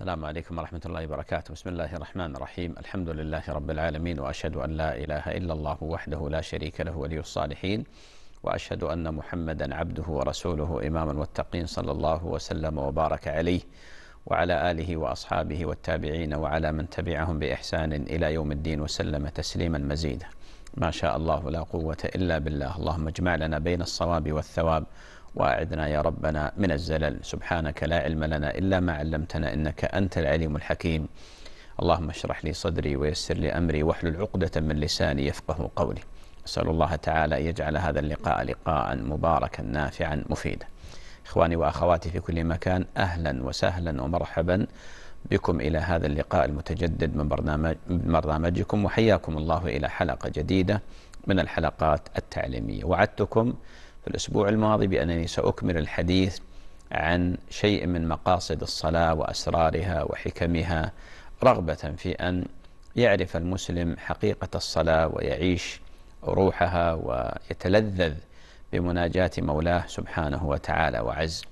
السلام عليكم ورحمة الله وبركاته بسم الله الرحمن الرحيم الحمد لله رب العالمين وأشهد أن لا إله إلا الله وحده لا شريك له ولي الصالحين وأشهد أن محمدا عبده ورسوله إمام المتقين صلى الله وسلم وبارك عليه وعلى آله وأصحابه والتابعين وعلى من تبعهم بإحسان إلى يوم الدين وسلم تسليما مزيدا ما شاء الله لا قوة إلا بالله اللهم اجمع لنا بين الصواب والثواب واعذنا يا ربنا من الزلل سبحانك لا علم لنا إلا ما علمتنا إنك أنت العليم الحكيم اللهم اشرح لي صدري ويسر لي أمري واحلل عقدة من لساني يفقه قولي أسأل الله تعالى أن يجعل هذا اللقاء لقاء مباركا نافعا مفيدا إخواني وأخواتي في كل مكان أهلا وسهلا ومرحبا بكم إلى هذا اللقاء المتجدد من برنامج برنامجكم وحياكم الله إلى حلقة جديدة من الحلقات التعليمية وعدتكم في الأسبوع الماضي بأنني سأكمل الحديث عن شيء من مقاصد الصلاة وأسرارها وحكمها رغبة في أن يعرف المسلم حقيقة الصلاة ويعيش روحها ويتلذذ بمناجاة مولاه سبحانه وتعالى وعز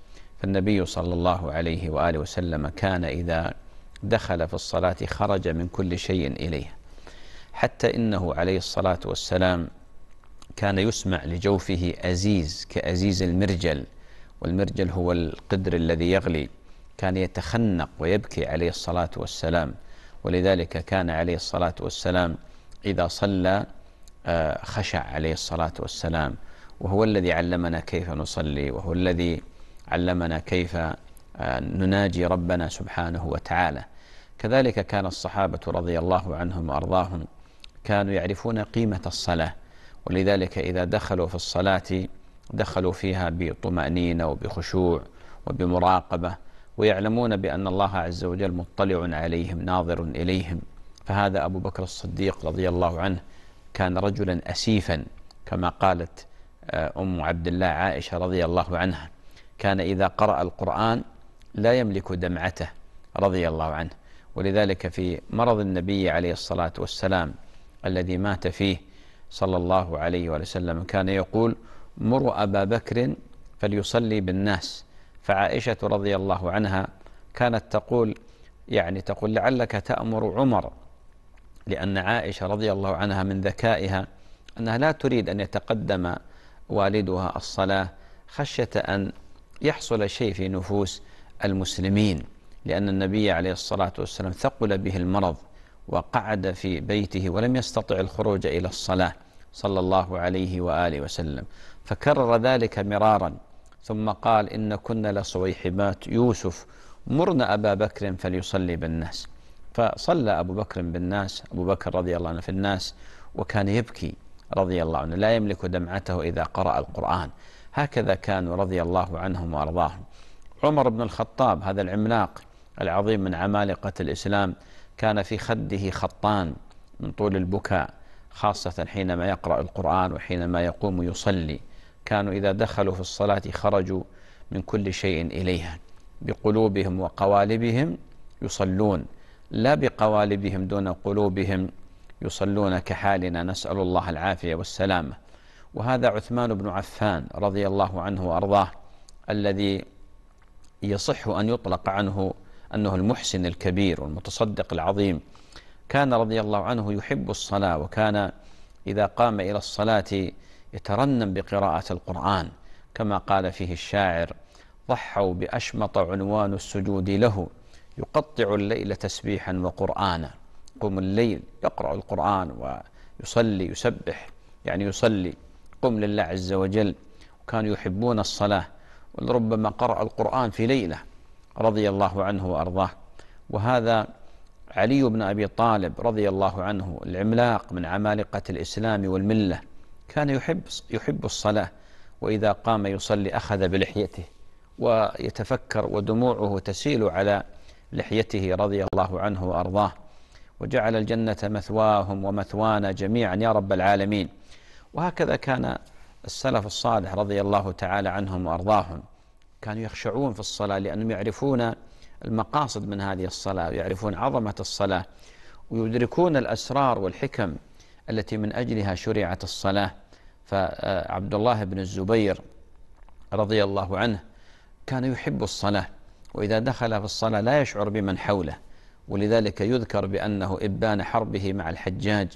فالنبي صلى الله عليه وآله وسلم كان إذا دخل في الصلاة خرج من كل شيء إليه حتى إنه عليه الصلاة والسلام كان يسمع لجوفه أزيز كأزيز المرجل والمرجل هو القدر الذي يغلي كان يتخنق ويبكي عليه الصلاة والسلام ولذلك كان عليه الصلاة والسلام إذا صلى آه، خشع عليه الصلاة والسلام وهو الذي علمنا كيف نصلي وهو الذي علمنا كيف آه، نناجي ربنا سبحانه وتعالى كذلك كان الصحابة رضي الله عنهم وأرضاهم كانوا يعرفون قيمة الصلاة ولذلك إذا دخلوا في الصلاة دخلوا فيها بطمأنينة وبخشوع وبمراقبة ويعلمون بأن الله عز وجل مطلع عليهم ناظر إليهم فهذا أبو بكر الصديق رضي الله عنه كان رجلا أسيفا كما قالت آه، أم عبد الله عائشة رضي الله عنها كان إذا قرأ القرآن لا يملك دمعته رضي الله عنه ولذلك في مرض النبي عليه الصلاة والسلام الذي مات فيه صلى الله عليه وسلم كان يقول مر أبا بكر فليصلي بالناس فعائشة رضي الله عنها كانت تقول يعني تقول لعلك تأمر عمر لأن عائشة رضي الله عنها من ذكائها أنها لا تريد أن يتقدم والدها الصلاة خشية أن يحصل شيء في نفوس المسلمين لأن النبي عليه الصلاة والسلام ثقل به المرض وقعد في بيته ولم يستطع الخروج إلى الصلاة صلى الله عليه وآله وسلم فكرر ذلك مرارا ثم قال إن كنا لصويحبات يوسف مرن أبا بكر فليصلي بالناس فصلى أبو بكر بالناس أبو بكر رضي الله عنه في الناس وكان يبكي رضي الله عنه لا يملك دمعته إذا قرأ القرآن هكذا كانوا رضي الله عنهم وأرضاهم عمر بن الخطاب هذا العملاق العظيم من عمالقة الإسلام كان في خده خطان من طول البكاء خاصة حينما يقرأ القرآن وحينما يقوم يصلي كانوا إذا دخلوا في الصلاة خرجوا من كل شيء إليها بقلوبهم وقوالبهم يصلون لا بقوالبهم دون قلوبهم يصلون كحالنا نسأل الله العافية والسلامة وهذا عثمان بن عفان رضي الله عنه وأرضاه الذي يصح أن يطلق عنه أنه المحسن الكبير والمتصدق العظيم كان رضي الله عنه يحب الصلاة وكان إذا قام إلى الصلاة يترنم بقراءة القرآن كما قال فيه الشاعر ضحوا بأشمط عنوان السجود له يقطع الليل تسبيحا وقرآنا قم الليل يقرأ القرآن ويصلي يسبح يعني يصلي قم لله عز وجل وكانوا يحبون الصلاة ولربما قرأ القرآن في ليلة رضي الله عنه وارضاه وهذا علي بن ابي طالب رضي الله عنه العملاق من عمالقه الاسلام والمله كان يحب يحب الصلاه واذا قام يصلي اخذ بلحيته ويتفكر ودموعه تسيل على لحيته رضي الله عنه وارضاه وجعل الجنه مثواهم ومثوانا جميعا يا رب العالمين وهكذا كان السلف الصالح رضي الله تعالى عنهم وارضاهم كانوا يخشعون في الصلاة لأنهم يعرفون المقاصد من هذه الصلاة ويعرفون عظمة الصلاة ويدركون الأسرار والحكم التي من أجلها شرعت الصلاة فعبد الله بن الزبير رضي الله عنه كان يحب الصلاة وإذا دخل في الصلاة لا يشعر بمن حوله ولذلك يذكر بأنه إبان حربه مع الحجاج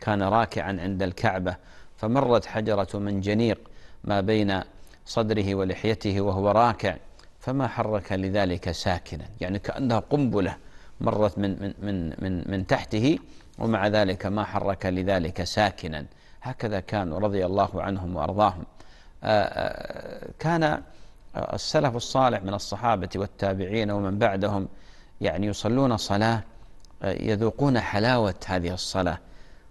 كان راكعا عند الكعبة فمرت حجرة منجنيق ما بين صدره ولحيته وهو راكع فما حرك لذلك ساكنا يعني كأنها قنبلة مرت من من من من, من تحته ومع ذلك ما حرك لذلك ساكنا هكذا كانوا رضي الله عنهم وارضاهم آه، آه، كان السلف الصالح من الصحابه والتابعين ومن بعدهم يعني يصلون صلاه آه، يذوقون حلاوه هذه الصلاه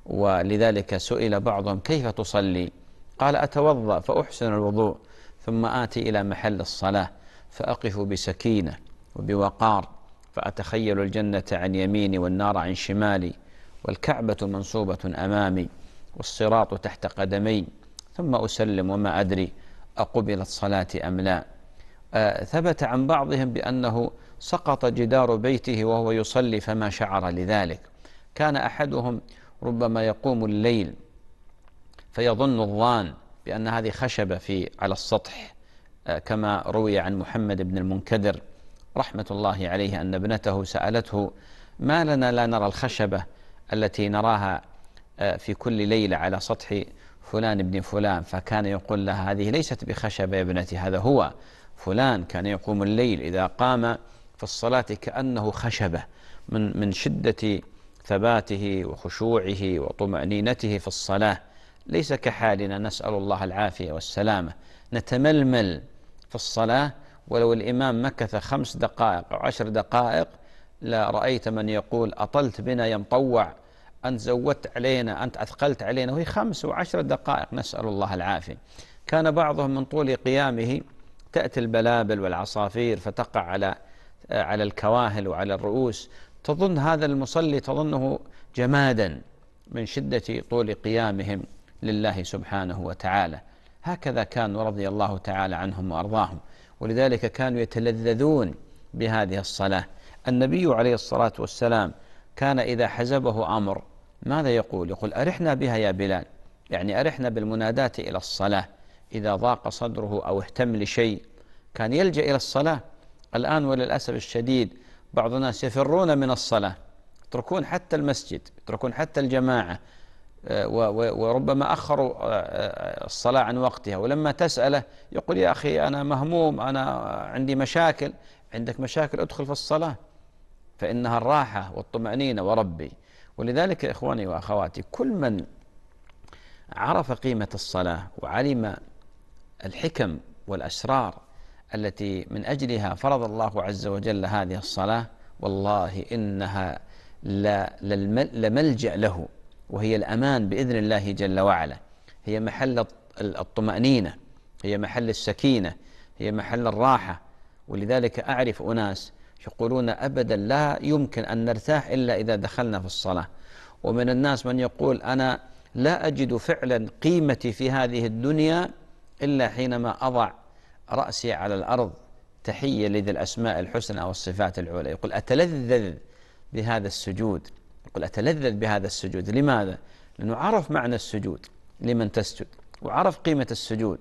ولذلك سئل بعضهم كيف تصلي قال اتوضا فاحسن الوضوء ثم آتي إلى محل الصلاة فأقف بسكينة وبوقار فأتخيل الجنة عن يميني والنار عن شمالي والكعبة منصوبة أمامي والصراط تحت قدمي ثم أسلم وما أدري أقبلت صلاتي أم لا آه، ثبت عن بعضهم بأنه سقط جدار بيته وهو يصلي فما شعر لذلك كان أحدهم ربما يقوم الليل فيظن الظان بأن هذه خشبة في على السطح آه، كما روي عن محمد بن المنكدر رحمة الله عليه أن ابنته سألته ما لنا لا نرى الخشبة التي نراها آه، في كل ليلة على سطح فلان ابن فلان فكان يقول لها هذه ليست بخشبة يا ابنتي هذا هو فلان كان يقوم الليل إذا قام في الصلاة كأنه خشبة من من شدة ثباته وخشوعه وطمأنينته في الصلاة ليس كحالنا نسأل الله العافية والسلامة نتململ في الصلاة ولو الإمام مكث خمس دقائق أو عشر دقائق لرأيت من يقول أطلت بنا يا مطوع أنت زودت علينا أنت أثقلت علينا وهي خمس وعشر دقائق نسأل الله العافية كان بعضهم من طول قيامه تأتي البلابل والعصافير فتقع على على الكواهل وعلى الرؤوس تظن هذا المصلي تظنه جمادا من شدة طول قيامهم لله سبحانه وتعالى هكذا كانوا رضي الله تعالى عنهم وارضاهم ولذلك كانوا يتلذذون بهذه الصلاه النبي عليه الصلاه والسلام كان اذا حزبه امر ماذا يقول؟ يقول ارحنا بها يا بلال يعني ارحنا بالمناداه الى الصلاه اذا ضاق صدره او اهتم لشيء كان يلجا الى الصلاه الان وللاسف الشديد بعض الناس يفرون من الصلاه يتركون حتى المسجد يتركون حتى الجماعه آه، وربما أخروا آه، آه، الصلاة عن وقتها ولما تسأله يقول يا أخي أنا مهموم أنا عندي مشاكل عندك مشاكل أدخل في الصلاة فإنها الراحة والطمأنينة وربي ولذلك إخواني وأخواتي كل من عرف قيمة الصلاة وعلم الحكم والأسرار التي من أجلها فرض الله عز وجل هذه الصلاة والله إنها لملجأ له وهي الأمان بإذن الله جل وعلا هي محل الطمأنينة هي محل السكينة هي محل الراحة ولذلك أعرف أناس يقولون أبدا لا يمكن أن نرتاح إلا إذا دخلنا في الصلاة ومن الناس من يقول أنا لا أجد فعلا قيمتي في هذه الدنيا إلا حينما أضع رأسي على الأرض تحية لذي الأسماء الحسنى والصفات العلى يقول أتلذذ بهذا السجود يقول أتلذذ بهذا السجود لماذا؟ لأنه عرف معنى السجود لمن تسجد وعرف قيمة السجود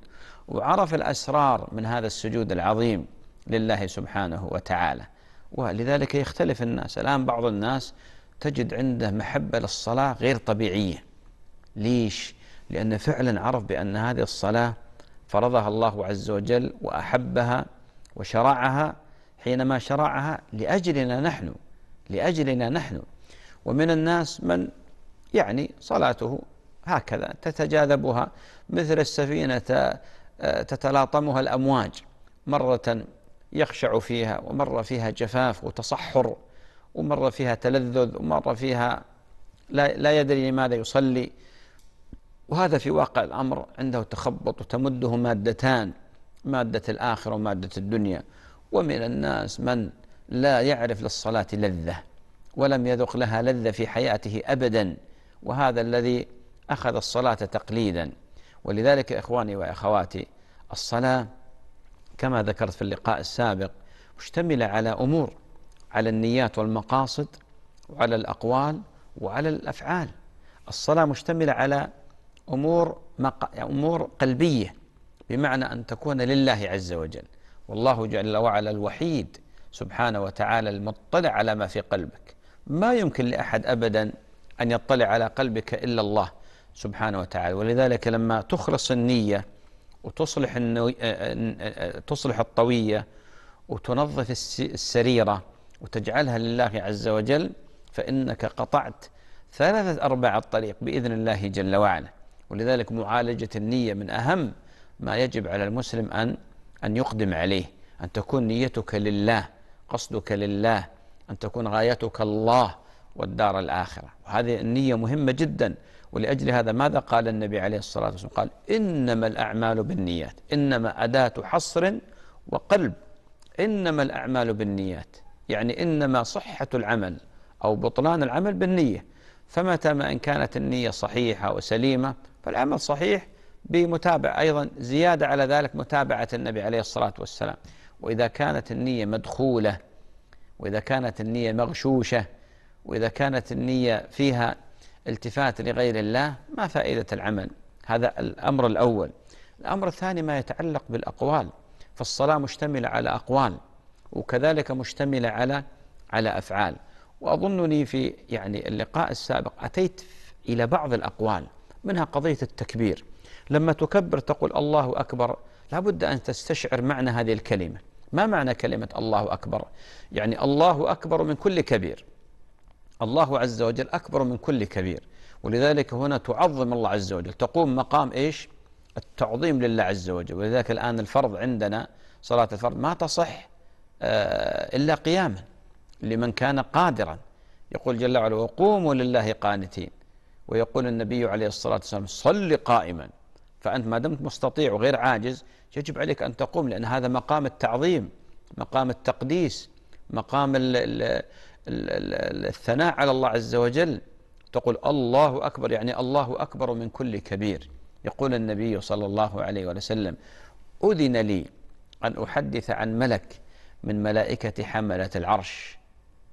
وعرف الأسرار من هذا السجود العظيم لله سبحانه وتعالى ولذلك يختلف الناس الآن بعض الناس تجد عنده محبة للصلاة غير طبيعية ليش؟ لأنه فعلا عرف بأن هذه الصلاة فرضها الله عز وجل وأحبها وشرعها حينما شرعها لأجلنا نحن لأجلنا نحن ومن الناس من يعني صلاته هكذا تتجاذبها مثل السفينة آه، تتلاطمها الأمواج مرة يخشع فيها ومرة فيها جفاف وتصحر ومرة فيها تلذذ ومرة فيها لا, يدري لماذا يصلي وهذا في واقع الأمر عنده تخبط وتمده مادتان مادة الآخرة ومادة الدنيا ومن الناس من لا يعرف للصلاة لذة ولم يذق لها لذة في حياته أبدا وهذا الذي أخذ الصلاة تقليدا ولذلك إخواني وأخواتي الصلاة كما ذكرت في اللقاء السابق مشتملة على أمور على النيات والمقاصد وعلى الأقوال وعلى الأفعال الصلاة مشتملة على أمور مق... أمور قلبية بمعنى أن تكون لله عز وجل والله جل وعلا الوحيد سبحانه وتعالى المطلع على ما في قلبك ما يمكن لأحد أبدا أن يطلع على قلبك إلا الله سبحانه وتعالى ولذلك لما تخلص النية وتصلح النو... آه، آه، آه، تصلح الطوية وتنظف السريرة وتجعلها لله عز وجل فإنك قطعت ثلاثة أرباع الطريق بإذن الله جل وعلا ولذلك معالجة النية من أهم ما يجب على المسلم أن أن يقدم عليه أن تكون نيتك لله قصدك لله أن تكون غايتك الله والدار الآخرة وهذه النية مهمة جدا ولأجل هذا ماذا قال النبي عليه الصلاة والسلام قال إنما الأعمال بالنيات إنما أداة حصر وقلب إنما الأعمال بالنيات يعني إنما صحة العمل أو بطلان العمل بالنية فمتى ما إن كانت النية صحيحة وسليمة فالعمل صحيح بمتابعة أيضا زيادة على ذلك متابعة النبي عليه الصلاة والسلام وإذا كانت النية مدخولة وإذا كانت النية مغشوشة وإذا كانت النية فيها التفات لغير الله ما فائدة العمل هذا الأمر الأول الأمر الثاني ما يتعلق بالأقوال فالصلاة مشتملة على أقوال وكذلك مشتملة على على أفعال وأظنني في يعني اللقاء السابق أتيت إلى بعض الأقوال منها قضية التكبير لما تكبر تقول الله أكبر لابد أن تستشعر معنى هذه الكلمة ما معنى كلمة الله أكبر يعني الله أكبر من كل كبير الله عز وجل أكبر من كل كبير ولذلك هنا تعظم الله عز وجل تقوم مقام إيش التعظيم لله عز وجل ولذلك الآن الفرض عندنا صلاة الفرض ما تصح آه، إلا قياما لمن كان قادرا يقول جل وعلا وقوموا لله قانتين ويقول النبي عليه الصلاة والسلام صل قائما فأنت ما دمت مستطيع وغير عاجز يجب عليك أن تقوم لأن هذا مقام التعظيم مقام التقديس مقام الـ الـ الـ الثناء على الله عز وجل تقول الله أكبر يعني الله أكبر من كل كبير يقول النبي صلى الله عليه وسلم أذن لي أن أحدث عن ملك من ملائكة حملة العرش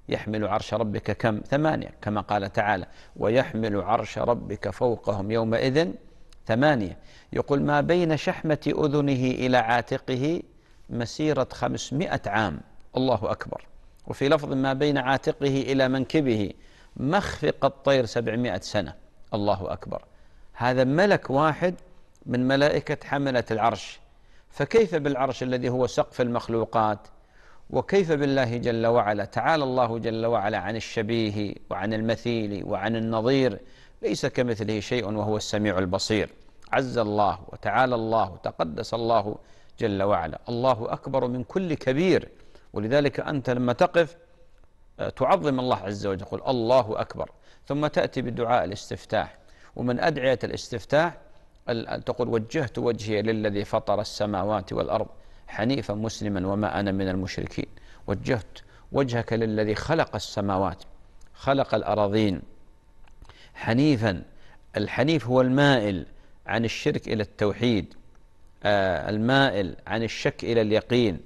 يحمل عرش ربك كم ثمانية كما قال تعالى ويحمل عرش ربك فوقهم يومئذ ثمانية يقول ما بين شحمة أذنه إلى عاتقه مسيرة خمسمائة عام الله أكبر وفي لفظ ما بين عاتقه إلى منكبه مخفق الطير سبعمائة سنة الله أكبر هذا ملك واحد من ملائكة حملة العرش فكيف بالعرش الذي هو سقف المخلوقات وكيف بالله جل وعلا تعالى الله جل وعلا عن الشبيه وعن المثيل وعن النظير ليس كمثله شيء وهو السميع البصير عز الله وتعالى الله وتقدس الله جل وعلا الله أكبر من كل كبير ولذلك أنت لما تقف آه، تعظم الله عز وجل يقول الله أكبر ثم تأتي بدعاء الاستفتاح ومن أدعية الاستفتاح تقول وجهت وجهي للذي فطر السماوات والأرض حنيفا مسلما وما أنا من المشركين وجهت وجهك للذي خلق السماوات خلق الأراضين حنيفا الحنيف هو المائل عن الشرك إلى التوحيد آه المائل عن الشك إلى اليقين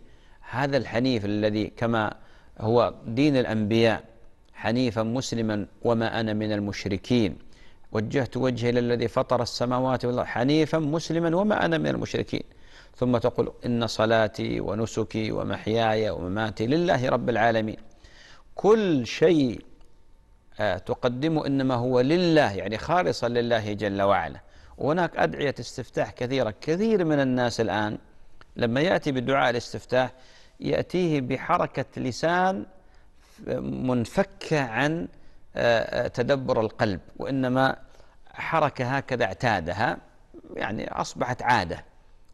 هذا الحنيف الذي كما هو دين الأنبياء حنيفا مسلما وما أنا من المشركين وجهت وجهي إلى الذي فطر السماوات والأرض حنيفا مسلما وما أنا من المشركين ثم تقول إن صلاتي ونسكي ومحياي ومماتي لله رب العالمين كل شيء آه، تقدمه إنما هو لله يعني خالصا لله جل وعلا وهناك أدعية استفتاح كثيرة كثير من الناس الآن لما يأتي بدعاء الاستفتاح يأتيه بحركة لسان منفكة عن آه، آه، تدبر القلب وإنما حركة هكذا اعتادها يعني أصبحت عادة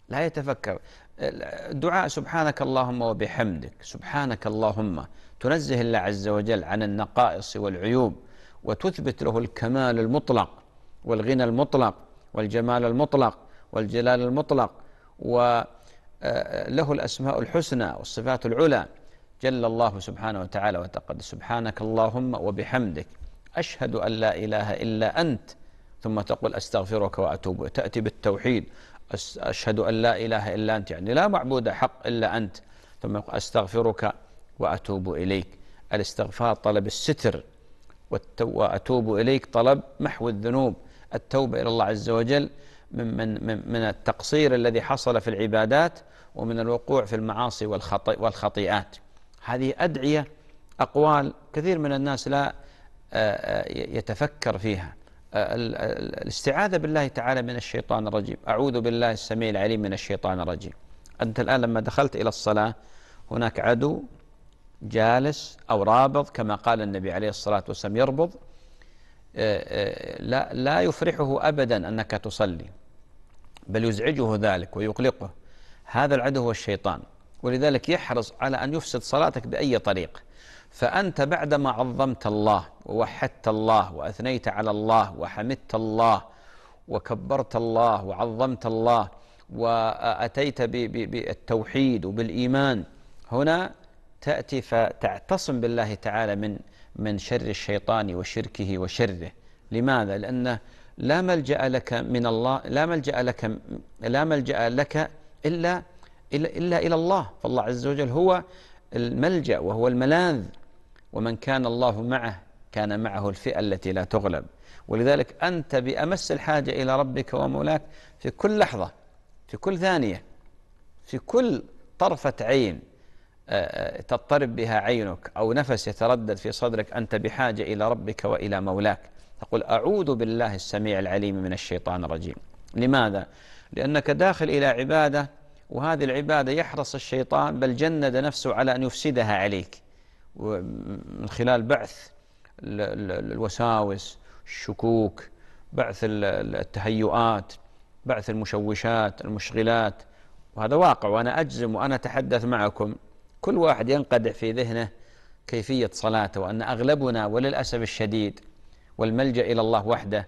لا يتفكر الدعاء سبحانك اللهم وبحمدك سبحانك اللهم تنزه الله عز وجل عن النقائص والعيوب وتثبت له الكمال المطلق والغنى المطلق والجمال المطلق والجلال المطلق وله آه، الأسماء الحسنى والصفات العلى جل الله سبحانه وتعالى وتقدس سبحانك اللهم وبحمدك أشهد أن لا إله إلا أنت ثم تقول أستغفرك وأتوب تأتي بالتوحيد أشهد أن لا إله إلا أنت يعني لا معبود حق إلا أنت ثم أستغفرك وأتوب إليك الاستغفار طلب الستر وأتوب إليك طلب محو الذنوب التوبة إلى الله عز وجل من, من, من, من التقصير الذي حصل في العبادات ومن الوقوع في المعاصي والخطي والخطيئات هذه أدعية أقوال كثير من الناس لا يتفكر فيها الاستعاذة بالله تعالى من الشيطان الرجيم أعوذ بالله السميع العليم من الشيطان الرجيم أنت الآن لما دخلت إلى الصلاة هناك عدو جالس أو رابض كما قال النبي عليه الصلاة والسلام يربض آه، آه، لا, لا يفرحه أبدا أنك تصلي بل يزعجه ذلك ويقلقه هذا العدو هو الشيطان ولذلك يحرص على أن يفسد صلاتك بأي طريق فأنت بعدما عظمت الله ووحدت الله وأثنيت على الله وحمدت الله وكبرت الله وعظمت الله وأتيت بالتوحيد وبالإيمان هنا تأتي فتعتصم بالله تعالى من من شر الشيطان وشركه وشره لماذا؟ لأنه لا ملجأ لك من الله لا ملجأ لك لا ملجأ لك إلا إلا إلى الله فالله عز وجل هو الملجأ وهو الملاذ ومن كان الله معه كان معه الفئة التي لا تغلب ولذلك أنت بأمس الحاجة إلى ربك ومولاك في كل لحظة في كل ثانية في كل طرفة عين آه، آه، تضطرب بها عينك أو نفس يتردد في صدرك أنت بحاجة إلى ربك وإلى مولاك تقول أعوذ بالله السميع العليم من الشيطان الرجيم لماذا؟ لأنك داخل إلى عبادة وهذه العبادة يحرص الشيطان بل جند نفسه على أن يفسدها عليك من خلال بعث الوساوس الشكوك بعث التهيؤات بعث المشوشات المشغلات وهذا واقع وأنا أجزم وأنا أتحدث معكم كل واحد ينقدح في ذهنه كيفية صلاته وأن أغلبنا وللأسف الشديد والملجأ إلى الله وحده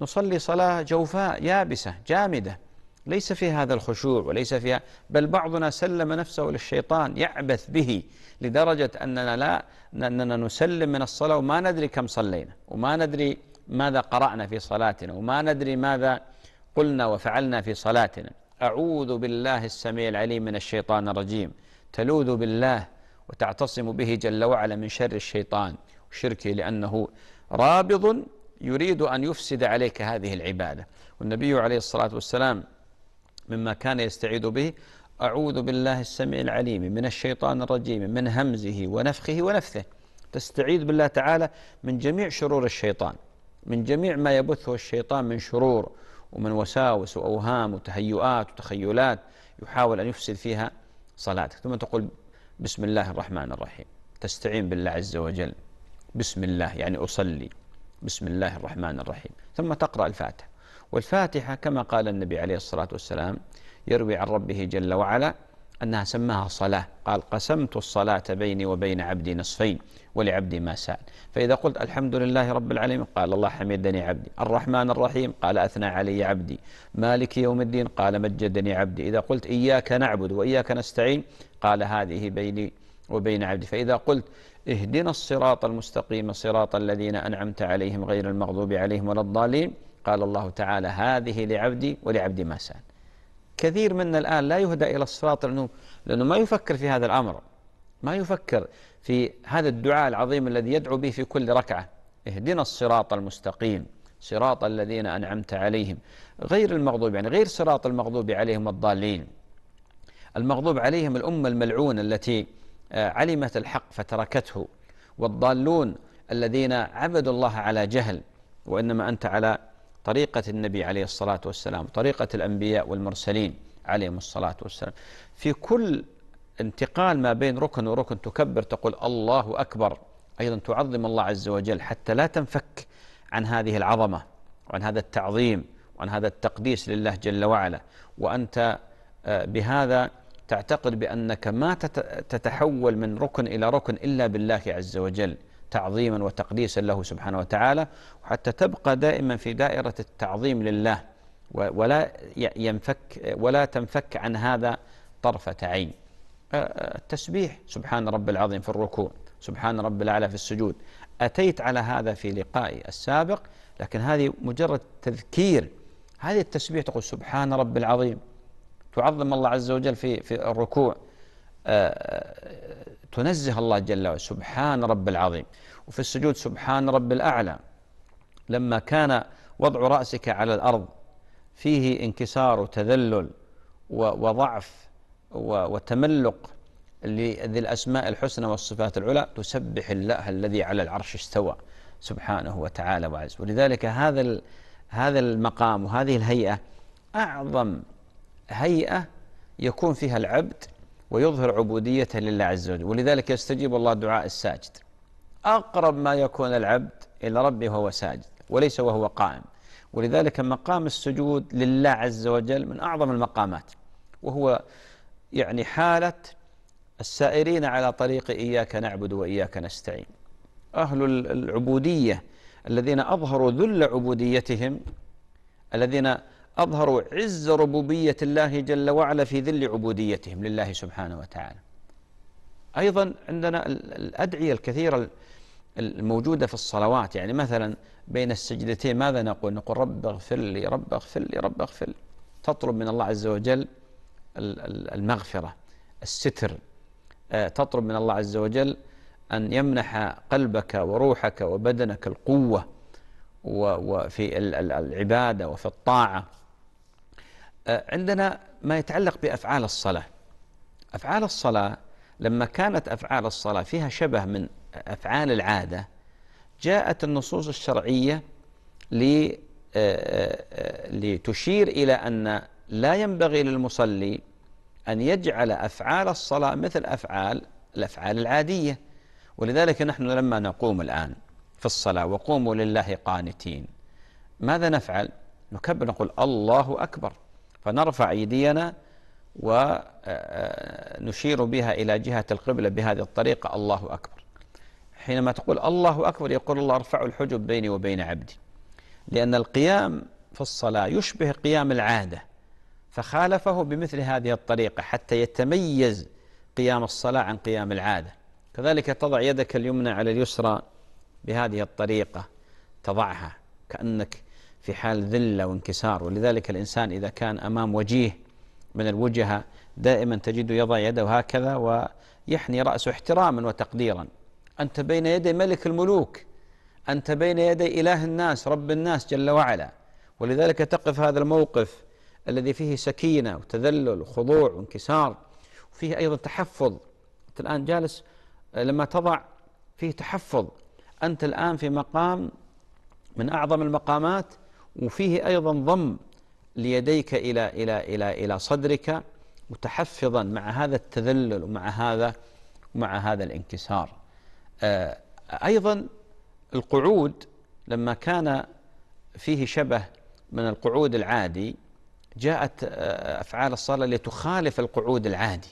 نصلي صلاة جوفاء يابسة جامدة ليس في هذا الخشوع وليس فيها بل بعضنا سلم نفسه للشيطان يعبث به لدرجة أننا لا أننا نسلم من الصلاة وما ندري كم صلينا وما ندري ماذا قرأنا في صلاتنا وما ندري ماذا قلنا وفعلنا في صلاتنا أعوذ بالله السميع العليم من الشيطان الرجيم تلوذ بالله وتعتصم به جل وعلا من شر الشيطان وشركه لأنه رابض يريد أن يفسد عليك هذه العبادة والنبي عليه الصلاة والسلام مما كان يستعيذ به أعوذ بالله السميع العليم من الشيطان الرجيم من همزه ونفخه ونفثه تستعيذ بالله تعالى من جميع شرور الشيطان من جميع ما يبثه الشيطان من شرور ومن وساوس وأوهام وتهيؤات وتخيلات يحاول أن يفسد فيها صلاتك ثم تقول بسم الله الرحمن الرحيم تستعين بالله عز وجل بسم الله يعني أصلي بسم الله الرحمن الرحيم ثم تقرأ الفاتحة والفاتحة كما قال النبي عليه الصلاة والسلام يروي عن ربه جل وعلا أنها سماها صلاة قال قسمت الصلاة بيني وبين عبدي نصفين ولعبدي ما سأل فإذا قلت الحمد لله رب العالمين قال الله حمدني عبدي الرحمن الرحيم قال أثنى علي عبدي مالك يوم الدين قال مجدني عبدي إذا قلت إياك نعبد وإياك نستعين قال هذه بيني وبين عبدي فإذا قلت اهدنا الصراط المستقيم صراط الذين أنعمت عليهم غير المغضوب عليهم ولا الضالين قال الله تعالى هذه لعبدي ولعبدي ما سأل كثير منا الآن لا يهدى إلى الصراط لأنه, لأنه ما يفكر في هذا الأمر ما يفكر في هذا الدعاء العظيم الذي يدعو به في كل ركعة اهدنا الصراط المستقيم صراط الذين أنعمت عليهم غير المغضوب يعني غير صراط المغضوب عليهم الضالين المغضوب عليهم الأمة الملعونة التي آه، علمت الحق فتركته والضالون الذين عبدوا الله على جهل وإنما أنت على طريقة النبي عليه الصلاة والسلام طريقة الأنبياء والمرسلين عليهم الصلاة والسلام في كل انتقال ما بين ركن وركن تكبر تقول الله أكبر أيضا تعظم الله عز وجل حتى لا تنفك عن هذه العظمة وعن هذا التعظيم وعن هذا التقديس لله جل وعلا وأنت آه، بهذا تعتقد بأنك ما تتحول من ركن إلى ركن إلا بالله عز وجل تعظيما وتقديسا له سبحانه وتعالى وحتى تبقى دائما في دائرة التعظيم لله ولا ينفك ولا تنفك عن هذا طرفة عين التسبيح سبحان رب العظيم في الركوع سبحان رب الأعلى في السجود أتيت على هذا في لقائي السابق لكن هذه مجرد تذكير هذه التسبيح تقول سبحان رب العظيم تعظم الله عز وجل في في الركوع تنزه الله جل وعلا سبحان رب العظيم وفي السجود سبحان رب الأعلى لما كان وضع رأسك على الأرض فيه انكسار وتذلل وضعف وتملق لذي الأسماء الحسنى والصفات العلى تسبح الله الذي على العرش استوى سبحانه وتعالى وعز ولذلك هذا هذا المقام وهذه الهيئة أعظم هيئة يكون فيها العبد ويظهر عبوديته لله عز وجل ولذلك يستجيب الله دعاء الساجد أقرب ما يكون العبد إلى ربه وهو ساجد وليس وهو قائم ولذلك مقام السجود لله عز وجل من أعظم المقامات وهو يعني حالة السائرين على طريق إياك نعبد وإياك نستعين أهل العبودية الذين أظهروا ذل عبوديتهم الذين أظهروا عز ربوبية الله جل وعلا في ذل عبوديتهم لله سبحانه وتعالى أيضا عندنا الأدعية الكثيرة الموجودة في الصلوات يعني مثلا بين السجدتين ماذا نقول نقول رب اغفر لي رب اغفر لي رب اغفر لي تطلب من الله عز وجل المغفرة الستر آه، تطلب من الله عز وجل أن يمنح قلبك وروحك وبدنك القوة وفي العبادة وفي الطاعة آه، عندنا ما يتعلق بأفعال الصلاة أفعال الصلاة لما كانت أفعال الصلاة فيها شبه من أفعال العادة جاءت النصوص الشرعية آه، آه، لتشير إلى أن لا ينبغي للمصلي أن يجعل أفعال الصلاة مثل أفعال الأفعال العادية ولذلك نحن لما نقوم الآن في الصلاة وقوموا لله قانتين ماذا نفعل؟ نكبر نقول الله أكبر فنرفع أيدينا ونشير آه، آه، بها إلى جهة القبلة بهذه الطريقة الله أكبر حينما تقول الله أكبر يقول الله ارفع الحجب بيني وبين عبدي لأن القيام في الصلاة يشبه قيام العادة فخالفه بمثل هذه الطريقة حتى يتميز قيام الصلاة عن قيام العادة كذلك تضع يدك اليمنى على اليسرى بهذه الطريقة تضعها كأنك في حال ذله وانكسار ولذلك الانسان اذا كان امام وجيه من الوجهه دائما تجده يضع يده هكذا ويحني راسه احتراما وتقديرا انت بين يدي ملك الملوك انت بين يدي اله الناس رب الناس جل وعلا ولذلك تقف هذا الموقف الذي فيه سكينه وتذلل وخضوع وانكسار وفيه ايضا تحفظ انت الان جالس آه، لما تضع فيه تحفظ انت الان في مقام من اعظم المقامات وفيه أيضا ضم ليديك إلى إلى إلى إلى صدرك متحفظا مع هذا التذلل ومع هذا ومع هذا الانكسار. آه، أيضا القعود لما كان فيه شبه من القعود العادي جاءت آه، أفعال الصلاة لتخالف القعود العادي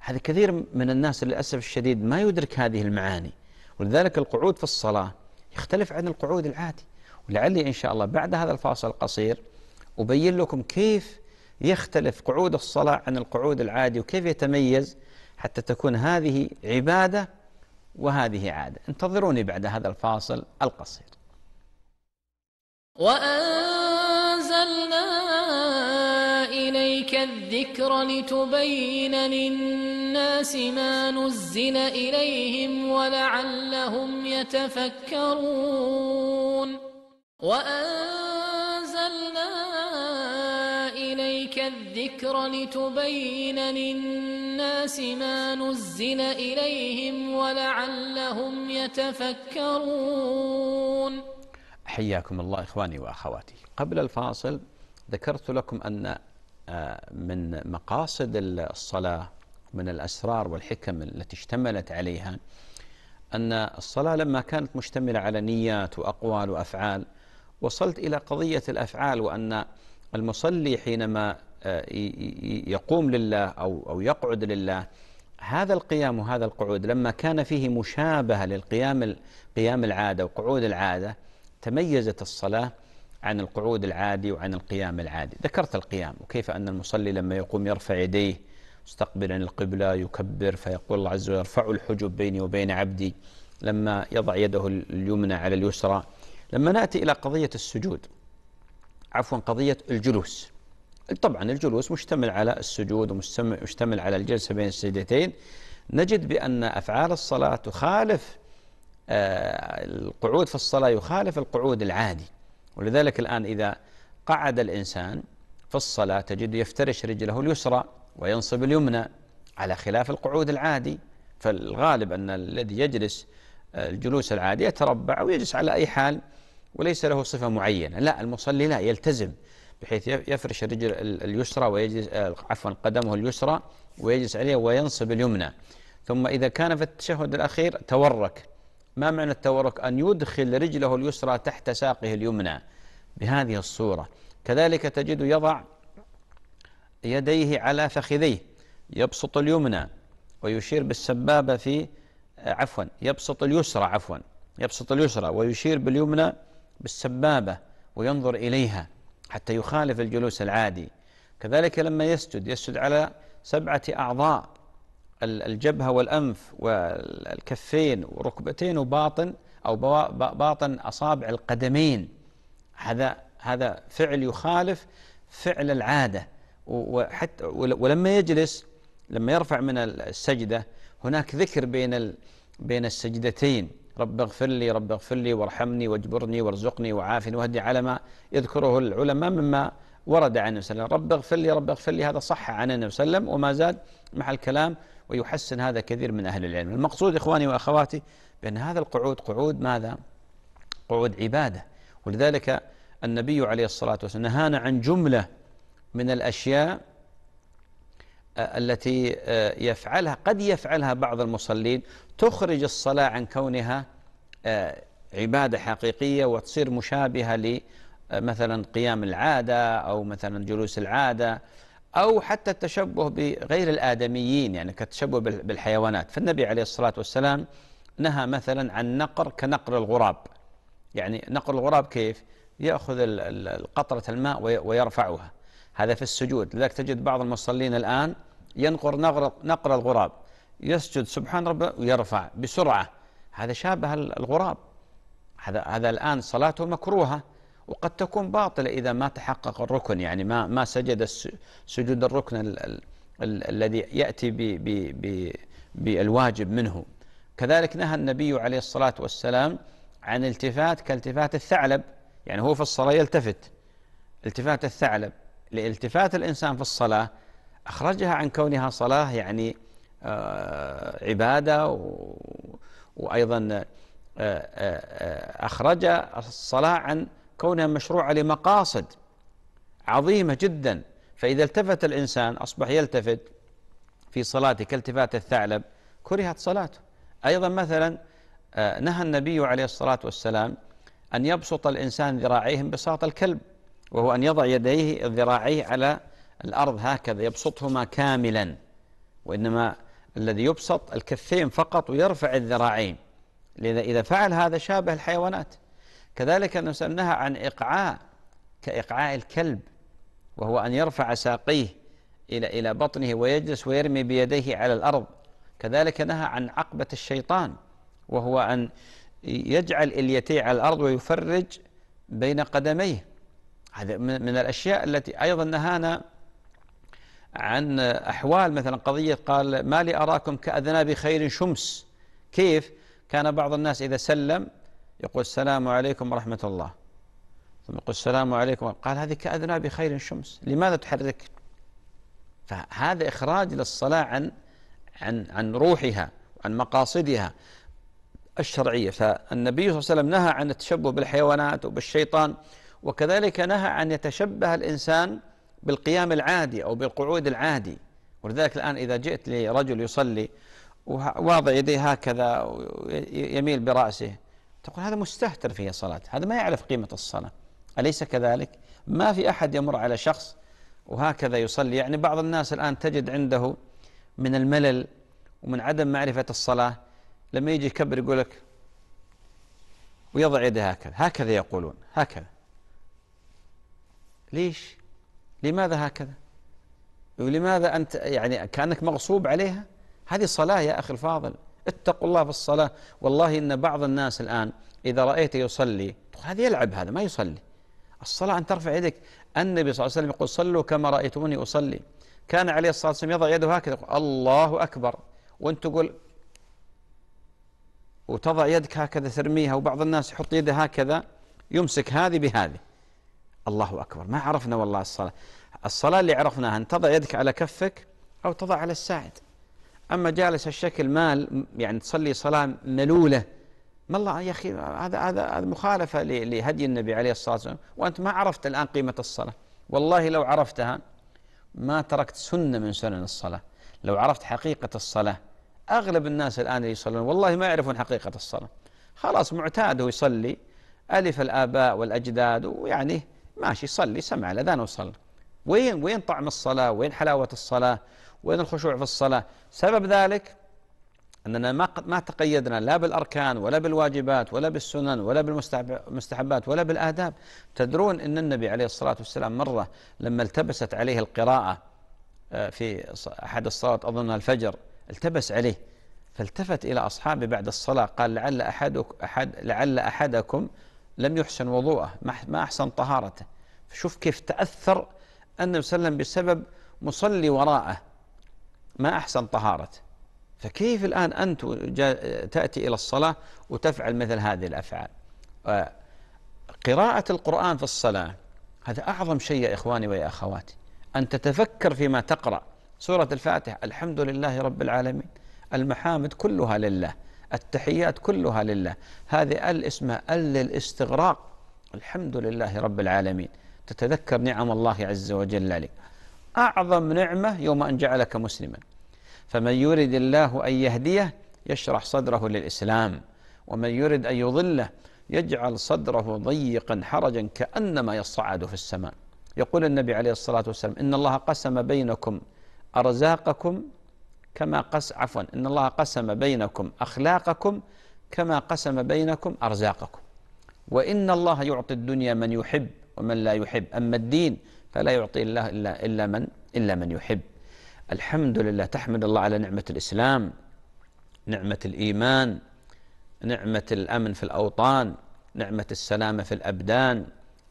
هذا كثير من الناس للأسف الشديد ما يدرك هذه المعاني ولذلك القعود في الصلاة يختلف عن القعود العادي ولعلي إن شاء الله بعد هذا الفاصل القصير أبين لكم كيف يختلف قعود الصلاة عن القعود العادي وكيف يتميز حتى تكون هذه عبادة وهذه عادة انتظروني بعد هذا الفاصل القصير وأنزلنا إليك الذكر لتبين للناس ما نزل إليهم ولعلهم يتفكرون وأنزلنا إليك الذكر لتبين للناس ما نزل إليهم ولعلهم يتفكرون حياكم الله إخواني وأخواتي قبل الفاصل ذكرت لكم أن آه، من مقاصد الصلاة من الأسرار والحكم التي اشتملت عليها أن الصلاة لما كانت مشتملة على نيات وأقوال وأفعال وصلت إلى قضية الأفعال وأن المصلي حينما آه، يقوم لله أو أو يقعد لله هذا القيام وهذا القعود لما كان فيه مشابهة للقيام قيام العادة وقعود العادة تميزت الصلاة عن القعود العادي وعن القيام العادي ذكرت القيام وكيف أن المصلي لما يقوم يرفع يديه مستقبلا القبلة يكبر فيقول الله عز وجل يرفع الحجب بيني وبين عبدي لما يضع يده اليمنى على اليسرى لما ناتي الى قضيه السجود عفوا قضيه الجلوس طبعا الجلوس مشتمل على السجود ومشتمل على الجلسه بين السجدتين نجد بان افعال الصلاه تخالف آه، القعود في الصلاه يخالف القعود العادي ولذلك الان اذا قعد الانسان في الصلاه تجد يفترش رجله اليسرى وينصب اليمنى على خلاف القعود العادي فالغالب ان الذي يجلس آه، الجلوس العادي يتربع ويجلس على اي حال وليس له صفة معينة لا المصلي لا يلتزم بحيث يفرش الرجل اليسرى ويجلس آه، عفوا قدمه اليسرى ويجلس عليها وينصب اليمنى ثم إذا كان في التشهد الأخير تورك ما معنى التورك أن يدخل رجله اليسرى تحت ساقه اليمنى بهذه الصورة كذلك تجد يضع يديه على فخذيه يبسط اليمنى ويشير بالسبابة في آه، عفوا يبسط اليسرى عفوا يبسط اليسرى ويشير باليمنى بالسبابة وينظر إليها حتى يخالف الجلوس العادي كذلك لما يسجد يسجد على سبعة أعضاء الجبهة والأنف والكفين وركبتين وباطن أو باطن أصابع القدمين هذا هذا فعل يخالف فعل العادة وحتى ولما يجلس لما يرفع من السجدة هناك ذكر بين بين السجدتين رب اغفر لي رب اغفر لي وارحمني واجبرني وارزقني وعافني واهدي على ما يذكره العلماء مما ورد عن النبي صلى الله عليه وسلم رب اغفر لي رب اغفر لي هذا صح عن النبي صلى الله عليه وسلم وما زاد مع الكلام ويحسن هذا كثير من أهل العلم المقصود إخواني وأخواتي بأن هذا القعود قعود ماذا؟ قعود عبادة ولذلك النبي عليه الصلاة والسلام نهانا عن جملة من الأشياء آه، التي آه، يفعلها قد يفعلها بعض المصلين تخرج الصلاة عن كونها آه، عبادة حقيقية وتصير مشابهة لمثلا قيام العادة أو مثلا جلوس العادة أو حتى التشبه بغير الآدميين يعني كالتشبه بالحيوانات فالنبي عليه الصلاة والسلام نهى مثلا عن نقر كنقر الغراب يعني نقر الغراب كيف؟ يأخذ قطرة الماء ويرفعها هذا في السجود لذلك تجد بعض المصلين الآن ينقر نقر الغراب يسجد سبحان ربه ويرفع بسرعة هذا شابه الغراب هذا هذا الآن صلاته مكروهة وقد تكون باطلة إذا ما تحقق الركن يعني ما ما سجد سجود الركن ال ال ال الذي يأتي بالواجب منه كذلك نهى النبي عليه الصلاة والسلام عن التفات كالتفات الثعلب يعني هو في الصلاة يلتفت التفات الثعلب لالتفات الإنسان في الصلاة أخرجها عن كونها صلاة يعني آه، عبادة وأيضا آه، آه، أخرج الصلاة عن كونها مشروعة لمقاصد عظيمة جدا فإذا التفت الإنسان أصبح يلتفت في صلاته كالتفات الثعلب كرهت صلاته أيضا مثلا نهى النبي عليه الصلاة والسلام أن يبسط الإنسان ذراعيه بساط الكلب وهو أن يضع يديه ذراعيه على الأرض هكذا يبسطهما كاملا وإنما الذي يبسط الكفين فقط ويرفع الذراعين لذا إذا فعل هذا شابه الحيوانات كذلك أنه نهى عن إقعاء كإقعاء الكلب وهو أن يرفع ساقيه إلى إلى بطنه ويجلس ويرمي بيديه على الأرض كذلك نهى عن عقبة الشيطان وهو أن يجعل إليتيه على الأرض ويفرج بين قدميه هذا من الأشياء التي أيضا نهانا عن أحوال مثلا قضية قال ما لي أراكم كأذناب خير شمس كيف كان بعض الناس إذا سلم يقول السلام عليكم ورحمة الله ثم يقول السلام عليكم قال هذه كأذناب خير شمس لماذا تحرك فهذا إخراج للصلاة عن عن عن روحها عن مقاصدها الشرعية فالنبي صلى الله عليه وسلم نهى عن التشبه بالحيوانات وبالشيطان وكذلك نهى أن يتشبه الإنسان بالقيام العادي أو بالقعود العادي ولذلك الآن إذا جئت لرجل يصلي وواضع يديه هكذا يميل برأسه تقول هذا مستهتر في الصلاة هذا ما يعرف قيمة الصلاة أليس كذلك ما في أحد يمر على شخص وهكذا يصلي يعني بعض الناس الآن تجد عنده من الملل ومن عدم معرفة الصلاة لما يجي يكبر يقول لك ويضع يده هكذا هكذا يقولون هكذا ليش لماذا هكذا ولماذا أنت يعني كأنك مغصوب عليها هذه صلاة يا أخي الفاضل اتقوا الله في الصلاة والله إن بعض الناس الآن إذا رأيته يصلي هذا يلعب هذا ما يصلي الصلاة أن ترفع يدك النبي صلى الله عليه وسلم يقول صلوا كما رأيتموني أصلي كان عليه الصلاة والسلام يضع يده هكذا يقول الله أكبر وأنت تقول وتضع يدك هكذا ترميها وبعض الناس يحط يده هكذا يمسك هذه بهذه الله أكبر ما عرفنا والله الصلاة الصلاة اللي عرفناها أن تضع يدك على كفك أو تضع على الساعد أما جالس الشكل مال يعني تصلي صلاة ملولة ما الله يا أخي هذا هذا مخالفة لهدي النبي عليه الصلاة والسلام وأنت ما عرفت الآن قيمة الصلاة والله لو عرفتها ما تركت سنة من سنن الصلاة لو عرفت حقيقة الصلاة أغلب الناس الآن اللي يصلون والله ما يعرفون حقيقة الصلاة خلاص معتاد هو يصلي ألف الآباء والأجداد ويعني ماشي صلي سمع الأذان وصل وين وين طعم الصلاة وين حلاوة الصلاة وين الخشوع في الصلاة سبب ذلك أننا ما ما تقيدنا لا بالأركان ولا بالواجبات ولا بالسنن ولا بالمستحبات ولا بالآداب تدرون أن النبي عليه الصلاة والسلام مرة لما التبست عليه القراءة آه، في أحد الصلوات أظن الفجر التبس عليه فالتفت إلى أصحابه بعد الصلاة قال لعل أحدك أحد لعل أحدكم لم يحسن وضوءه ما أحسن طهارته شوف كيف تأثر النبي صلى الله عليه وسلم بسبب مصلي وراءه ما أحسن طهارته فكيف الآن أنت تأتي إلى الصلاة وتفعل مثل هذه الأفعال آه، قراءة القرآن في الصلاة هذا أعظم شيء يا إخواني ويا أخواتي أن تتفكر فيما تقرأ سورة الفاتحة الحمد لله رب العالمين المحامد كلها لله التحيات كلها لله هذه ال اسمها ال للاستغراق الحمد لله رب العالمين تتذكر نعم الله عز وجل لك أعظم نعمة يوم أن جعلك مسلما فمن يرد الله أن يهديه يشرح صدره للإسلام ومن يرد أن يضله يجعل صدره ضيقا حرجا كأنما يصعد في السماء يقول النبي عليه الصلاة والسلام إن الله قسم بينكم أرزاقكم كما قس عفوا إن الله قسم بينكم أخلاقكم كما قسم بينكم أرزاقكم وإن الله يعطي الدنيا من يحب ومن لا يحب أما الدين فلا يعطي الله إلا, إلا, من, إلا من يحب الحمد لله تحمد الله على نعمة الإسلام نعمة الإيمان نعمة الأمن في الأوطان نعمة السلامة في الأبدان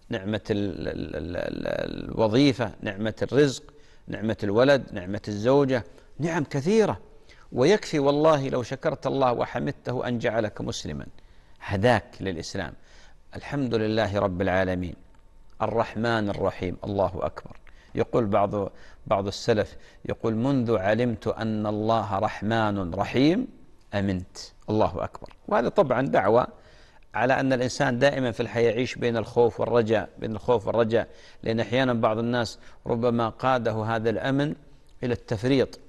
نعمة الوظيفة نعمة الرزق نعمة الولد نعمة الزوجة نعم كثيرة ويكفي والله لو شكرت الله وحمدته أن جعلك مسلما هداك للإسلام الحمد لله رب العالمين الرحمن الرحيم الله أكبر يقول بعض بعض السلف يقول منذ علمت أن الله رحمن رحيم أمنت الله أكبر وهذا طبعا دعوة على أن الإنسان دائما في الحياة يعيش بين الخوف والرجاء بين الخوف والرجاء لأن أحيانا بعض الناس ربما قاده هذا الأمن إلى التفريط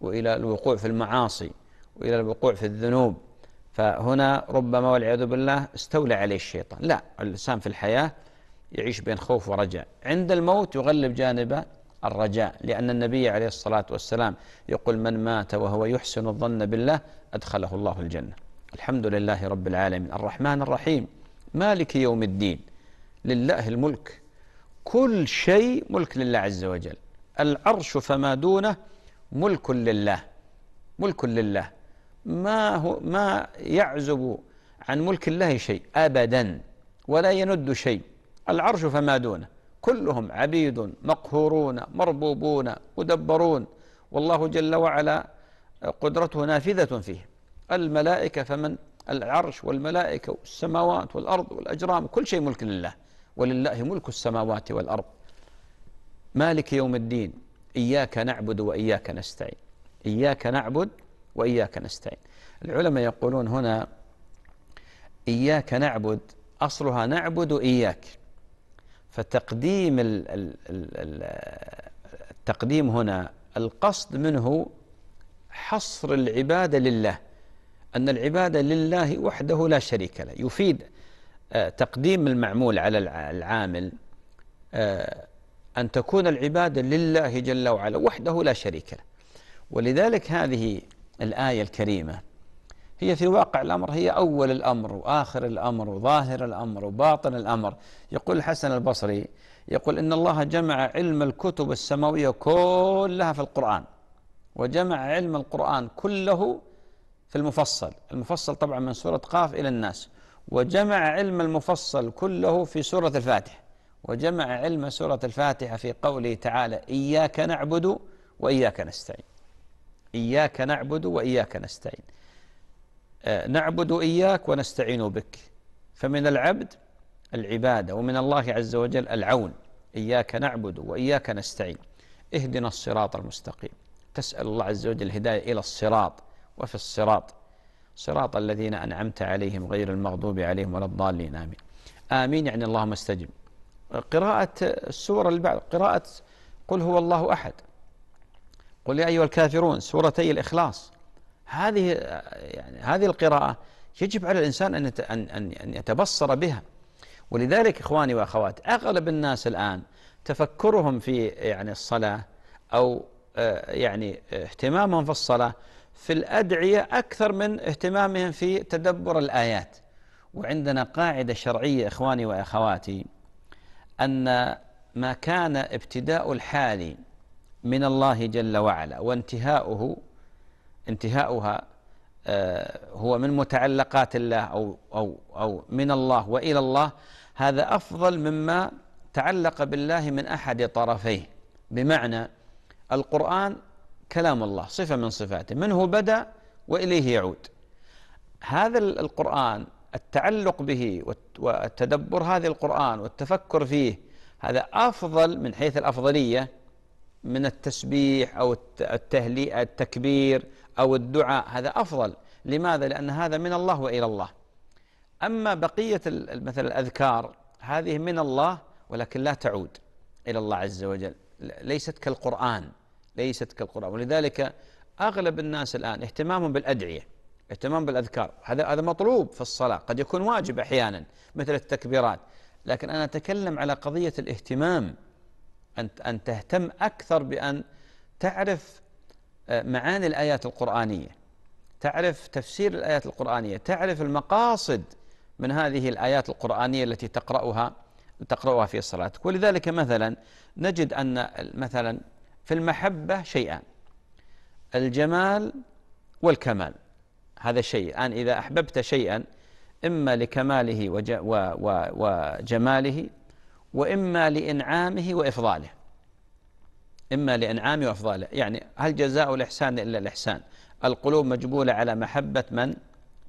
والى الوقوع في المعاصي والى الوقوع في الذنوب فهنا ربما والعياذ بالله استولى عليه الشيطان لا الانسان في الحياه يعيش بين خوف ورجاء عند الموت يغلب جانب الرجاء لأن النبي عليه الصلاة والسلام يقول من مات وهو يحسن الظن بالله أدخله الله الجنة الحمد لله رب العالمين الرحمن الرحيم مالك يوم الدين لله الملك كل شيء ملك لله عز وجل العرش فما دونه ملك لله ملك لله ما هو ما يعزب عن ملك الله شيء ابدا ولا يند شيء العرش فما دونه كلهم عبيد مقهورون مربوبون مدبرون والله جل وعلا قدرته نافذة فيه الملائكة فمن العرش والملائكة والسماوات والأرض والأجرام كل شيء ملك لله ولله ملك السماوات والأرض مالك يوم الدين إياك نعبد وإياك نستعين إياك نعبد وإياك نستعين العلماء يقولون هنا إياك نعبد أصلها نعبد إياك فتقديم التقديم هنا القصد منه حصر العبادة لله أن العبادة لله وحده لا شريك له يفيد آه، تقديم المعمول على العامل آه، أن تكون العبادة لله جل وعلا وحده لا شريك له ولذلك هذه الآية الكريمة هي في واقع الأمر هي أول الأمر وآخر الأمر وظاهر الأمر وباطن الأمر يقول الحسن البصري يقول إن الله جمع علم الكتب السماوية كلها في القرآن وجمع علم القرآن كله في المفصل المفصل طبعا من سورة قاف إلى الناس وجمع علم المفصل كله في سورة الفاتح وجمع علم سورة الفاتحة في قوله تعالى إياك نعبد وإياك نستعين إياك نعبد وإياك نستعين آه، نعبد إياك ونستعين بك فمن العبد العبادة ومن الله عز وجل العون إياك نعبد وإياك نستعين اهدنا الصراط المستقيم تسأل الله عز وجل الهداية إلى الصراط وفي الصراط صراط الذين أنعمت عليهم غير المغضوب عليهم ولا الضالين آمين آمين يعني اللهم استجب قراءة السورة البعض قراءة قل هو الله أحد قل يا أيها الكافرون سورتي الإخلاص هذه يعني هذه القراءة يجب على الإنسان أن أن أن يتبصر بها ولذلك إخواني وأخواتي أغلب الناس الآن تفكرهم في يعني الصلاة أو آه، يعني اهتمامهم في الصلاة في الأدعية أكثر من اهتمامهم في تدبر الآيات وعندنا قاعدة شرعية إخواني وأخواتي أن ما كان ابتداء الحال من الله جل وعلا وانتهاؤه انتهاؤها آه، هو من متعلقات الله أو, أو, أو من الله وإلى الله هذا أفضل مما تعلق بالله من أحد طرفيه بمعنى القرآن كلام الله صفة من صفاته منه بدأ وإليه يعود هذا القرآن التعلق به والتدبر هذا القرآن والتفكر فيه هذا أفضل من حيث الأفضلية من التسبيح أو التهلي التكبير أو الدعاء هذا أفضل لماذا؟ لأن هذا من الله وإلى الله أما بقية مثلا الأذكار هذه من الله ولكن لا تعود إلى الله عز وجل ليست كالقرآن ليست كالقرآن ولذلك أغلب الناس الآن اهتمامهم بالأدعية اهتمام بالاذكار هذا هذا مطلوب في الصلاه قد يكون واجب احيانا مثل التكبيرات لكن انا اتكلم على قضيه الاهتمام ان ان تهتم اكثر بان تعرف آه، معاني الايات القرانيه تعرف تفسير الايات القرانيه تعرف المقاصد من هذه الايات القرانيه التي تقراها تقراها في صلاتك ولذلك مثلا نجد ان مثلا في المحبه شيئان الجمال والكمال هذا الشيء الآن إذا أحببت شيئا إما لكماله وجماله وإما لإنعامه وإفضاله إما لإنعامه وإفضاله يعني هل جزاء الإحسان إلا الإحسان القلوب مجبولة على محبة من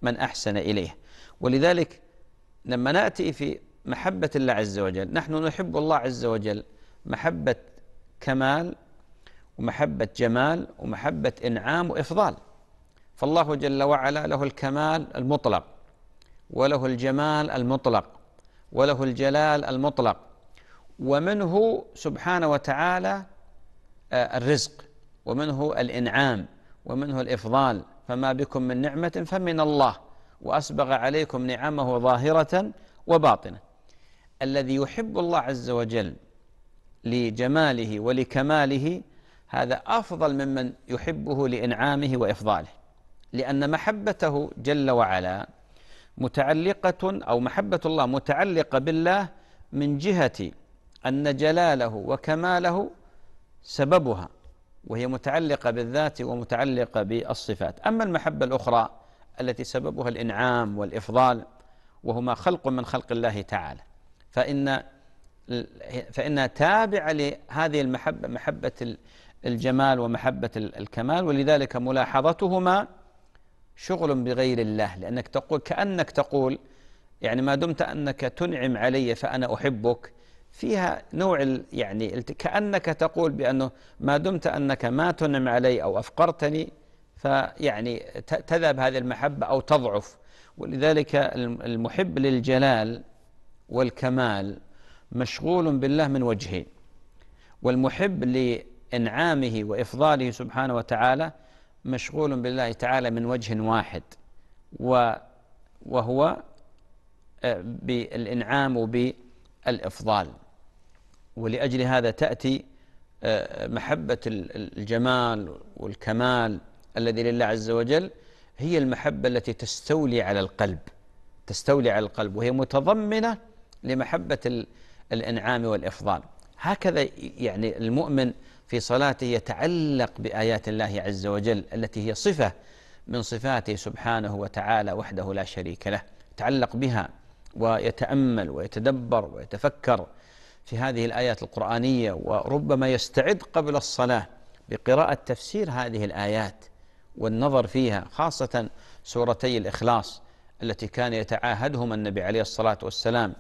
من أحسن إليه ولذلك لما نأتي في محبة الله عز وجل نحن نحب الله عز وجل محبة كمال ومحبة جمال ومحبة إنعام وإفضال فالله جل وعلا له الكمال المطلق وله الجمال المطلق وله الجلال المطلق ومنه سبحانه وتعالى آه، الرزق ومنه الانعام ومنه الافضال فما بكم من نعمه فمن الله واسبغ عليكم نعمه ظاهره وباطنه الذي يحب الله عز وجل لجماله ولكماله هذا افضل ممن يحبه لانعامه وافضاله لأن محبته جل وعلا متعلقة أو محبة الله متعلقة بالله من جهة أن جلاله وكماله سببها وهي متعلقة بالذات ومتعلقة بالصفات أما المحبة الأخرى التي سببها الإنعام والإفضال وهما خلق من خلق الله تعالى فإن فإنها تابعة لهذه المحبة محبة الجمال ومحبة الكمال ولذلك ملاحظتهما شغل بغير الله لأنك تقول كأنك تقول يعني ما دمت أنك تنعم علي فأنا أحبك فيها نوع يعني كأنك تقول بأنه ما دمت أنك ما تنعم علي أو أفقرتني فيعني تذهب هذه المحبة أو تضعف ولذلك المحب للجلال والكمال مشغول بالله من وجهين والمحب لإنعامه وإفضاله سبحانه وتعالى مشغول بالله تعالى من وجه واحد وهو آه، بالإنعام وبالإفضال ولأجل هذا تأتي آه، محبة الجمال والكمال الذي لله عز وجل هي المحبة التي تستولي على القلب تستولي على القلب وهي متضمنة لمحبة الإنعام والإفضال هكذا يعني المؤمن في صلاته يتعلق بايات الله عز وجل التي هي صفه من صفاته سبحانه وتعالى وحده لا شريك له يتعلق بها ويتامل ويتدبر ويتفكر في هذه الايات القرانيه وربما يستعد قبل الصلاه بقراءه تفسير هذه الايات والنظر فيها خاصه سورتي الاخلاص التي كان يتعاهدهما النبي عليه الصلاه والسلام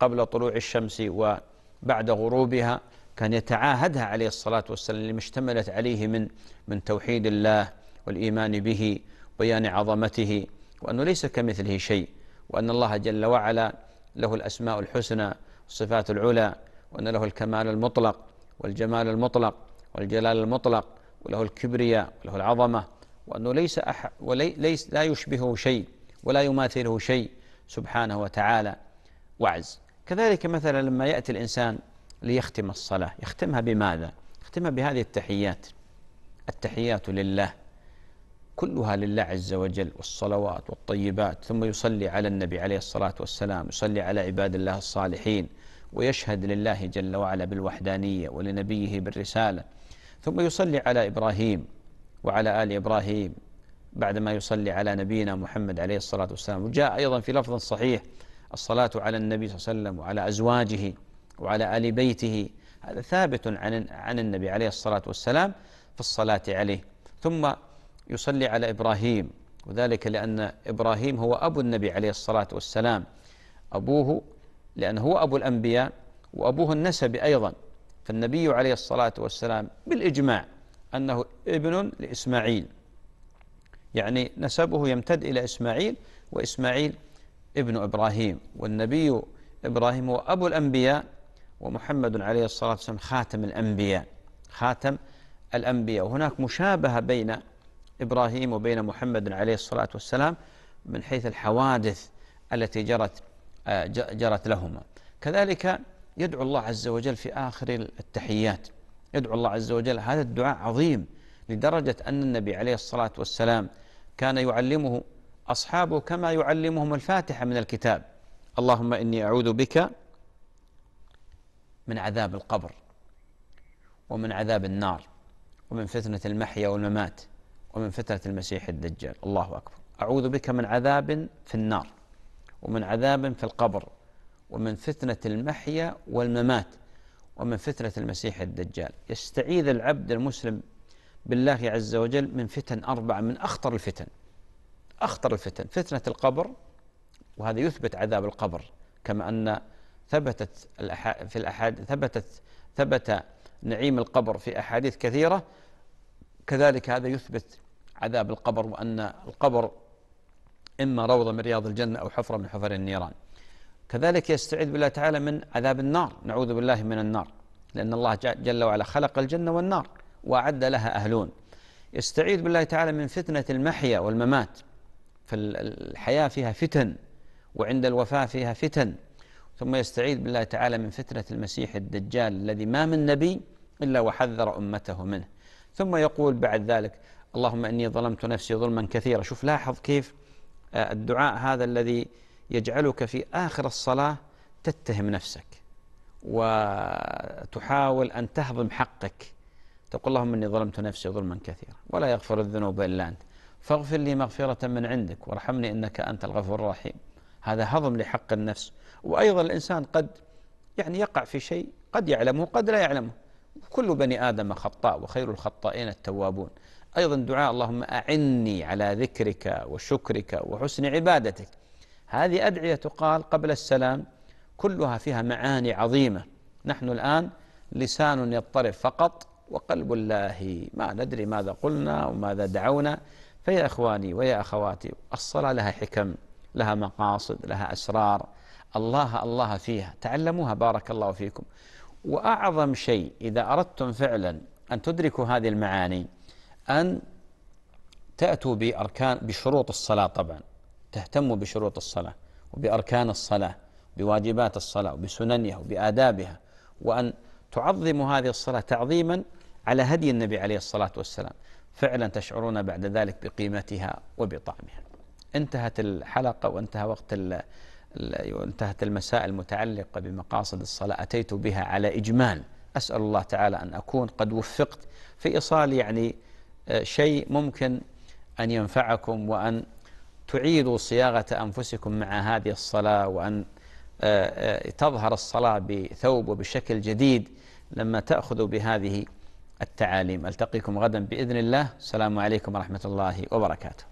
قبل طلوع الشمس وبعد غروبها كان يتعاهدها عليه الصلاة والسلام لما اشتملت عليه من من توحيد الله والإيمان به وبيان عظمته وأنه ليس كمثله شيء وأن الله جل وعلا له الأسماء الحسنى والصفات العلى وأن له الكمال المطلق والجمال المطلق والجلال المطلق وله الكبرياء وله العظمة وأنه ليس أح وليس لا يشبهه شيء ولا يماثله شيء سبحانه وتعالى وعز كذلك مثلا لما يأتي الإنسان ليختم الصلاة يختمها بماذا؟ يختمها بهذه التحيات التحيات لله كلها لله عز وجل والصلوات والطيبات ثم يصلي على النبي عليه الصلاة والسلام يصلي على عباد الله الصالحين ويشهد لله جل وعلا بالوحدانية ولنبيه بالرسالة ثم يصلي على إبراهيم وعلى آل إبراهيم بعدما يصلي على نبينا محمد عليه الصلاة والسلام وجاء أيضا في لفظ صحيح الصلاة على النبي صلى الله عليه وسلم وعلى أزواجه وعلى آل بيته هذا ثابت عن عن النبي عليه الصلاة والسلام في الصلاة عليه ثم يصلي على إبراهيم وذلك لأن إبراهيم هو أبو النبي عليه الصلاة والسلام أبوه لأن هو أبو الأنبياء وأبوه النسبي أيضا فالنبي عليه الصلاة والسلام بالإجماع أنه ابن لإسماعيل يعني نسبه يمتد إلى إسماعيل وإسماعيل ابن إبراهيم والنبي إبراهيم هو أبو الأنبياء ومحمد عليه الصلاة والسلام خاتم الأنبياء خاتم الأنبياء وهناك مشابهة بين إبراهيم وبين محمد عليه الصلاة والسلام من حيث الحوادث التي جرت آه، جرت لهما كذلك يدعو الله عز وجل في آخر التحيات يدعو الله عز وجل هذا الدعاء عظيم لدرجة أن النبي عليه الصلاة والسلام كان يعلمه أصحابه كما يعلمهم الفاتحة من الكتاب اللهم إني أعوذ بك من عذاب القبر ومن عذاب النار ومن فتنة المحيا والممات ومن فتنة المسيح الدجال الله أكبر أعوذ بك من عذاب في النار ومن عذاب في القبر ومن فتنة المحيا والممات ومن فتنة المسيح الدجال يستعيذ العبد المسلم بالله عز وجل من فتن أربعة من أخطر الفتن أخطر الفتن فتنة القبر وهذا يثبت عذاب القبر كما أن ثبتت في الأحاديث ثبتت ثبت نعيم القبر في أحاديث كثيرة كذلك هذا يثبت عذاب القبر وأن القبر إما روضة من رياض الجنة أو حفرة من حفر النيران كذلك يستعيذ بالله تعالى من عذاب النار نعوذ بالله من النار لأن الله جل وعلا خلق الجنة والنار وأعد لها أهلون يستعيذ بالله تعالى من فتنة المحيا والممات فالحياة فيها فتن وعند الوفاة فيها فتن ثم يستعيذ بالله تعالى من فتنة المسيح الدجال الذي ما من نبي إلا وحذر أمته منه ثم يقول بعد ذلك اللهم إني ظلمت نفسي ظلما كثيرا شوف لاحظ كيف آه، الدعاء هذا الذي يجعلك في آخر الصلاة تتهم نفسك وتحاول أن تهضم حقك تقول اللهم إني ظلمت نفسي ظلما كثيرا ولا يغفر الذنوب إلا أنت فاغفر لي مغفرة من عندك وارحمني إنك أنت الغفور الرحيم هذا هضم لحق النفس وأيضا الإنسان قد يعني يقع في شيء قد يعلمه قد لا يعلمه كل بني آدم خطاء وخير الخطائين التوابون أيضا دعاء اللهم أعني على ذكرك وشكرك وحسن عبادتك هذه أدعية تقال قبل السلام كلها فيها معاني عظيمة نحن الآن لسان يضطرب فقط وقلب الله ما ندري ماذا قلنا وماذا دعونا فيا إخواني ويا أخواتي الصلاة لها حكم لها مقاصد لها أسرار الله الله فيها تعلموها بارك الله فيكم واعظم شيء اذا اردتم فعلا ان تدركوا هذه المعاني ان تاتوا باركان بشروط الصلاه طبعا تهتموا بشروط الصلاه وباركان الصلاه بواجبات الصلاه وبسننها وبادابها وان تعظموا هذه الصلاه تعظيما على هدي النبي عليه الصلاه والسلام فعلا تشعرون بعد ذلك بقيمتها وبطعمها انتهت الحلقه وانتهى وقت أيوة، انتهت المسائل المتعلقة بمقاصد الصلاة أتيت بها على إجمال أسأل الله تعالى أن أكون قد وفقت في إيصال يعني آه، شيء ممكن أن ينفعكم وأن تعيدوا صياغة أنفسكم مع هذه الصلاة وأن آه، آه، تظهر الصلاة بثوب وبشكل جديد لما تأخذوا بهذه التعاليم ألتقيكم غدا بإذن الله السلام عليكم ورحمة الله وبركاته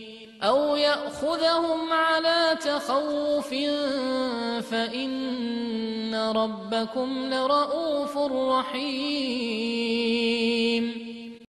أو يأخذهم على تخوف فإن ربكم لرؤوف رحيم